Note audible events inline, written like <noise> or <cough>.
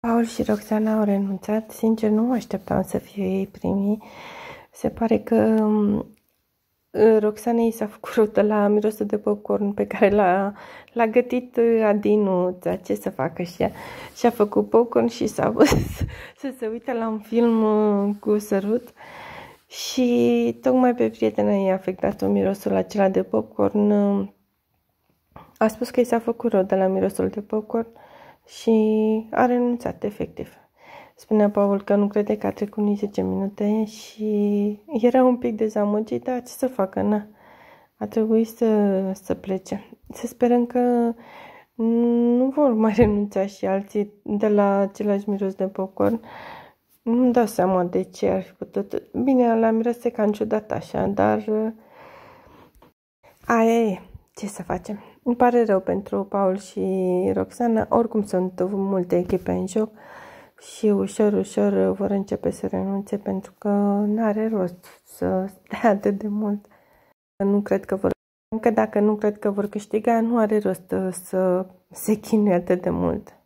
Paul și Roxana au renunțat. Sincer, nu mă așteptam să fie ei primii. Se pare că mm, Roxana i s-a făcut la mirosul de popcorn pe care l-a, l-a gătit uh, Adinu, ce să facă și ea. Și-a făcut popcorn și s-a văzut <laughs> să se uite la un film uh, cu sărut. Și tocmai pe prietena i-a afectat un mirosul acela de popcorn. Uh, a spus că i s-a făcut rău de la mirosul de popcorn. Uh, și a renunțat efectiv. Spunea Paul că nu crede că a trecut nici 10 minute și era un pic dezamăgit, dar ce să facă, na. A trebuit să, să plece. Să sperăm că nu vor mai renunța și alții de la același miros de popcorn. Nu-mi dau seama de ce ar fi putut. Bine, la miroase cam ciudat așa, dar uh, aia e ce să facem? Îmi pare rău pentru Paul și Roxana, oricum sunt multe echipe în joc și ușor, ușor vor începe să renunțe pentru că nu are rost să stea atât de mult. Nu cred că vor încă dacă nu cred că vor câștiga, nu are rost să se chinuie atât de mult.